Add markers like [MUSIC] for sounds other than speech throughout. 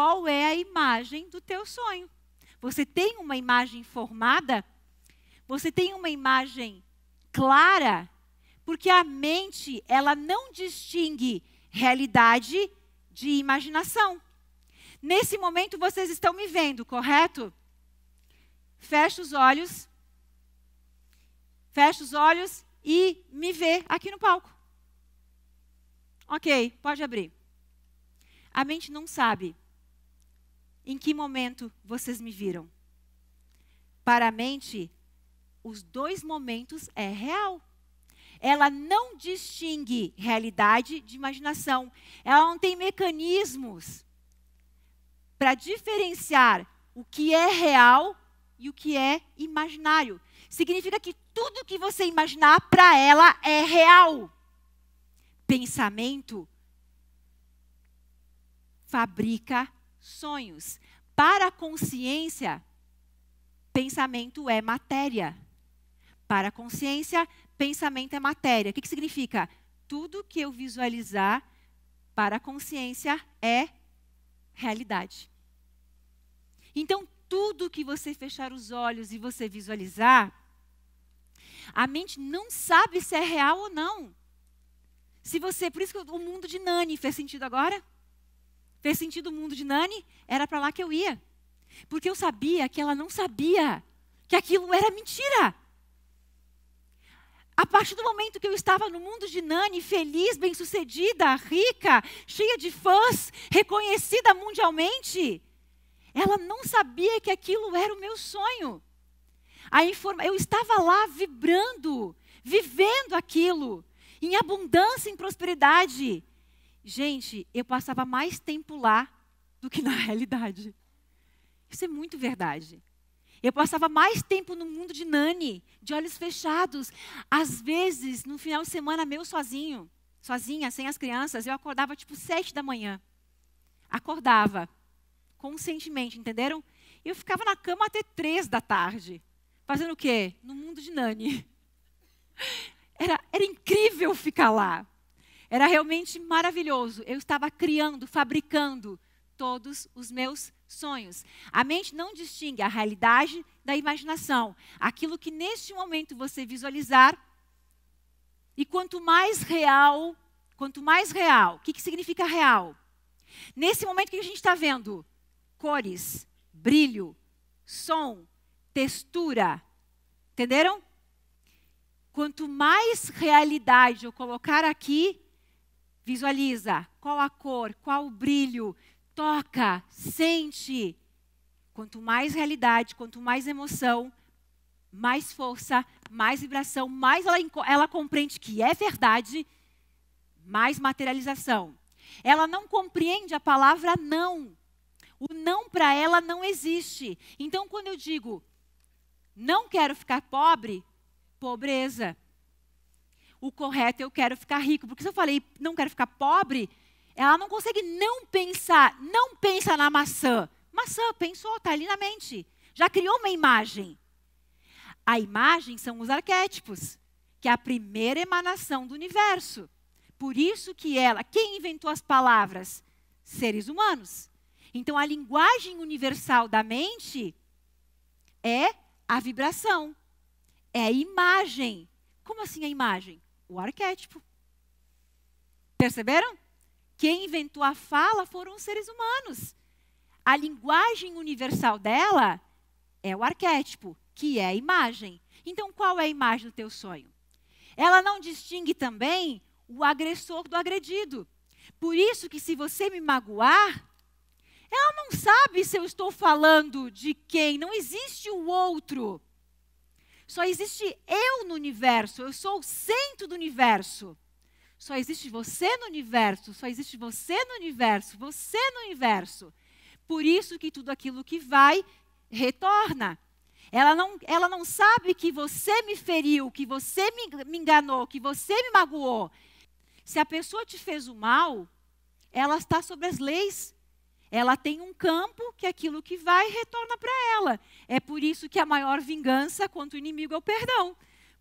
qual é a imagem do teu sonho. Você tem uma imagem formada? Você tem uma imagem clara? Porque a mente, ela não distingue realidade de imaginação. Nesse momento vocês estão me vendo, correto? Fecha os olhos. Fecha os olhos e me vê aqui no palco. Ok, pode abrir. A mente não sabe em que momento vocês me viram? Para a mente, os dois momentos é real. Ela não distingue realidade de imaginação. Ela não tem mecanismos para diferenciar o que é real e o que é imaginário. Significa que tudo que você imaginar para ela é real. Pensamento fabrica sonhos. Para a consciência, pensamento é matéria. Para a consciência, pensamento é matéria. O que, que significa? Tudo que eu visualizar para a consciência é realidade. Então, tudo que você fechar os olhos e você visualizar, a mente não sabe se é real ou não. Se você, por isso que o mundo de Nani fez sentido agora? ter sentido o mundo de Nani, era para lá que eu ia. Porque eu sabia que ela não sabia que aquilo era mentira. A partir do momento que eu estava no mundo de Nani, feliz, bem-sucedida, rica, cheia de fãs, reconhecida mundialmente, ela não sabia que aquilo era o meu sonho. A informa... Eu estava lá vibrando, vivendo aquilo, em abundância, em prosperidade. Gente, eu passava mais tempo lá do que na [LAUGHS] realidade. Isso é muito verdade. Eu passava mais tempo no mundo de Nani, de olhos fechados. Às vezes, no final de semana meu sozinho, sozinha, sem as crianças, eu acordava tipo sete da manhã. Acordava, conscientemente, entenderam? Eu ficava na cama até três da tarde, fazendo o quê? No mundo de Nani. [LAUGHS] Era, era incrível ficar lá. Era realmente maravilhoso. Eu estava criando, fabricando todos os meus sonhos. A mente não distingue a realidade da imaginação. Aquilo que neste momento você visualizar. E quanto mais real, quanto mais real, o que, que significa real? Nesse momento, o que a gente está vendo? Cores, brilho, som, textura. Entenderam? Quanto mais realidade eu colocar aqui, Visualiza qual a cor, qual o brilho, toca, sente. Quanto mais realidade, quanto mais emoção, mais força, mais vibração, mais ela, ela compreende que é verdade, mais materialização. Ela não compreende a palavra não. O não para ela não existe. Então, quando eu digo não quero ficar pobre, pobreza o correto, eu quero ficar rico. Porque se eu falei, não quero ficar pobre, ela não consegue não pensar, não pensa na maçã. Maçã, pensou, está ali na mente. Já criou uma imagem. A imagem são os arquétipos, que é a primeira emanação do universo. Por isso que ela, quem inventou as palavras? Seres humanos. Então a linguagem universal da mente é a vibração, é a imagem. Como assim a imagem? o arquétipo. Perceberam? Quem inventou a fala foram os seres humanos. A linguagem universal dela é o arquétipo, que é a imagem. Então, qual é a imagem do teu sonho? Ela não distingue também o agressor do agredido. Por isso que se você me magoar, ela não sabe se eu estou falando de quem, não existe o outro. Só existe eu no universo, eu sou o centro do universo. Só existe você no universo, só existe você no universo, você no universo. Por isso que tudo aquilo que vai retorna. Ela não, ela não sabe que você me feriu, que você me, me enganou, que você me magoou. Se a pessoa te fez o mal, ela está sobre as leis ela tem um campo que é aquilo que vai retorna para ela. É por isso que a maior vingança contra o inimigo é o perdão.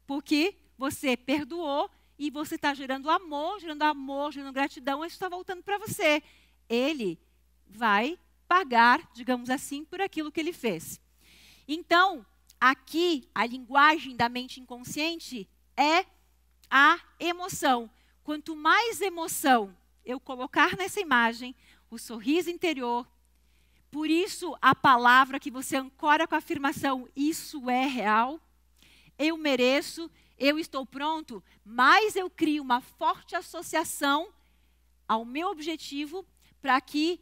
Porque você perdoou e você está gerando amor, gerando amor, gerando gratidão, isso está voltando para você. Ele vai pagar, digamos assim, por aquilo que ele fez. Então, aqui, a linguagem da mente inconsciente é a emoção. Quanto mais emoção eu colocar nessa imagem, o sorriso interior. Por isso, a palavra que você ancora com a afirmação: Isso é real, eu mereço, eu estou pronto, mas eu crio uma forte associação ao meu objetivo para que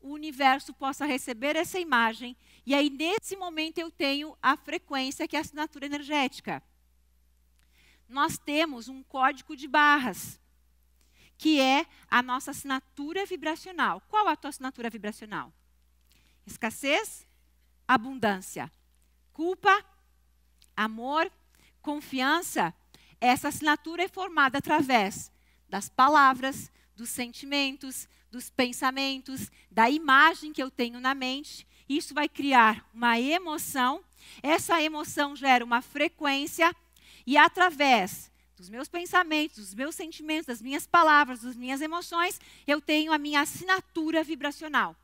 o universo possa receber essa imagem. E aí, nesse momento, eu tenho a frequência, que é a assinatura energética. Nós temos um código de barras que é a nossa assinatura vibracional. Qual a tua assinatura vibracional? Escassez, abundância. Culpa, amor, confiança. Essa assinatura é formada através das palavras, dos sentimentos, dos pensamentos, da imagem que eu tenho na mente. Isso vai criar uma emoção. Essa emoção gera uma frequência e através dos meus pensamentos, dos meus sentimentos, das minhas palavras, das minhas emoções, eu tenho a minha assinatura vibracional.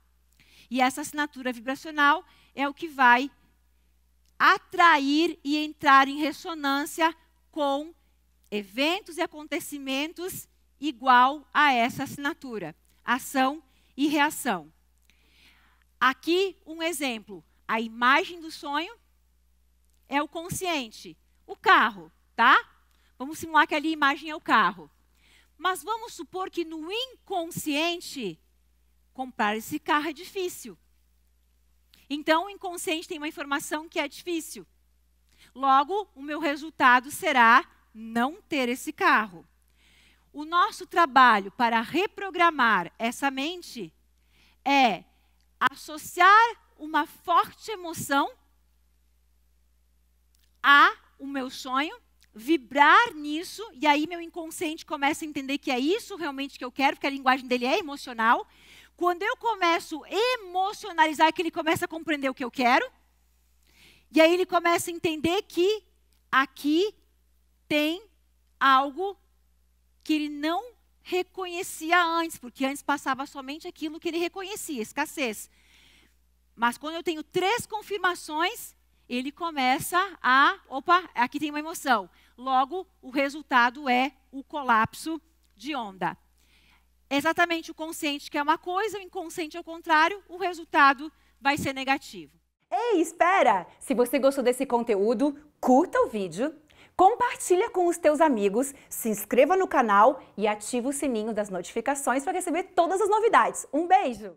E essa assinatura vibracional é o que vai atrair e entrar em ressonância com eventos e acontecimentos igual a essa assinatura, ação e reação. Aqui um exemplo, a imagem do sonho é o consciente, o carro, tá? Vamos simular que ali a imagem é o carro. Mas vamos supor que no inconsciente, comprar esse carro é difícil. Então, o inconsciente tem uma informação que é difícil. Logo, o meu resultado será não ter esse carro. O nosso trabalho para reprogramar essa mente é associar uma forte emoção a o meu sonho vibrar nisso, e aí meu inconsciente começa a entender que é isso realmente que eu quero, porque a linguagem dele é emocional. Quando eu começo a emocionalizar, é que ele começa a compreender o que eu quero, e aí ele começa a entender que aqui tem algo que ele não reconhecia antes, porque antes passava somente aquilo que ele reconhecia, escassez. Mas quando eu tenho três confirmações, ele começa a, opa, aqui tem uma emoção. Logo, o resultado é o colapso de onda. É exatamente o consciente que é uma coisa, o inconsciente é o contrário, o resultado vai ser negativo. Ei, espera! Se você gostou desse conteúdo, curta o vídeo, compartilha com os teus amigos, se inscreva no canal e ativa o sininho das notificações para receber todas as novidades. Um beijo!